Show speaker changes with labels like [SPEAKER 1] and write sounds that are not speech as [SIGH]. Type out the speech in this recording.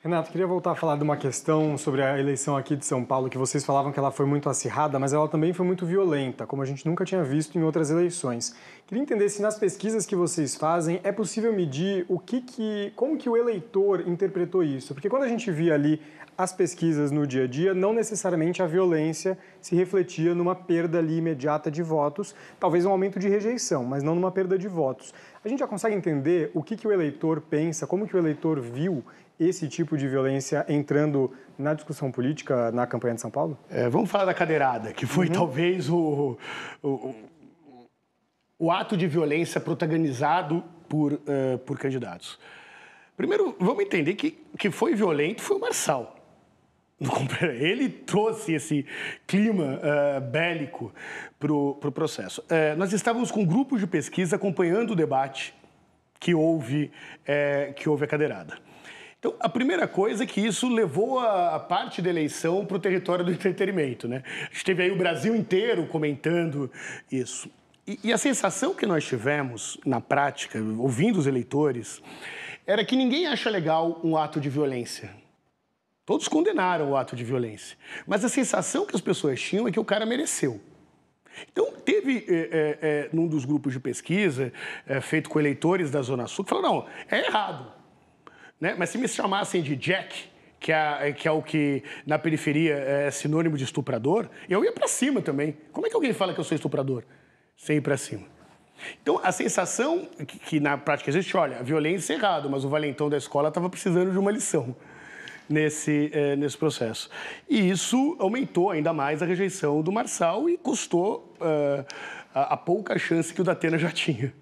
[SPEAKER 1] Renato, queria voltar a falar de uma questão sobre a eleição aqui de São Paulo, que vocês falavam que ela foi muito acirrada, mas ela também foi muito violenta, como a gente nunca tinha visto em outras eleições. Queria entender se nas pesquisas que vocês fazem é possível medir o que, que como que o eleitor interpretou isso, porque quando a gente via ali as pesquisas no dia a dia, não necessariamente a violência se refletia numa perda ali imediata de votos, talvez um aumento de rejeição, mas não numa perda de votos. A gente já consegue entender o que, que o eleitor pensa, como que o eleitor viu esse tipo de violência entrando na discussão política na campanha de São Paulo? É,
[SPEAKER 2] vamos falar da cadeirada, que foi uhum. talvez o,
[SPEAKER 1] o, o, ato de violência
[SPEAKER 2] protagonizado por, uh, por candidatos. Primeiro, vamos entender que que foi violento foi o Marçal. [LAUGHS] Ele trouxe esse clima uh, bélico para o pro processo. Uh, nós estávamos com um grupos de pesquisa acompanhando o debate que houve, que houve a cadeirada. Então, a primeira coisa é que isso levou a, a parte da eleição para o território do entretenimento, né? A gente teve aí o Brasil inteiro comentando isso. E, e a sensação que nós tivemos na prática, ouvindo os eleitores, era que ninguém acha legal um ato de violência. Todos condenaram o ato de violência. Mas a sensação que as pessoas tinham é que o cara mereceu. Então, teve, é, é, num dos grupos de pesquisa é, feito com eleitores da Zona Sul, que falaram: não, é errado. Né? Mas se me chamassem de Jack, que é, que é o que na periferia é sinônimo de estuprador, eu ia para cima também. Como é que alguém fala que eu sou estuprador? Sem ir para cima. Então, a sensação que, que, na prática existe, olha, a violência é errado, mas o valentão da escola estava precisando de uma lição nesse, é, nesse processo. E isso aumentou ainda mais a rejeição do Marçal e custou uh, a, a pouca chance que o Datena já tinha.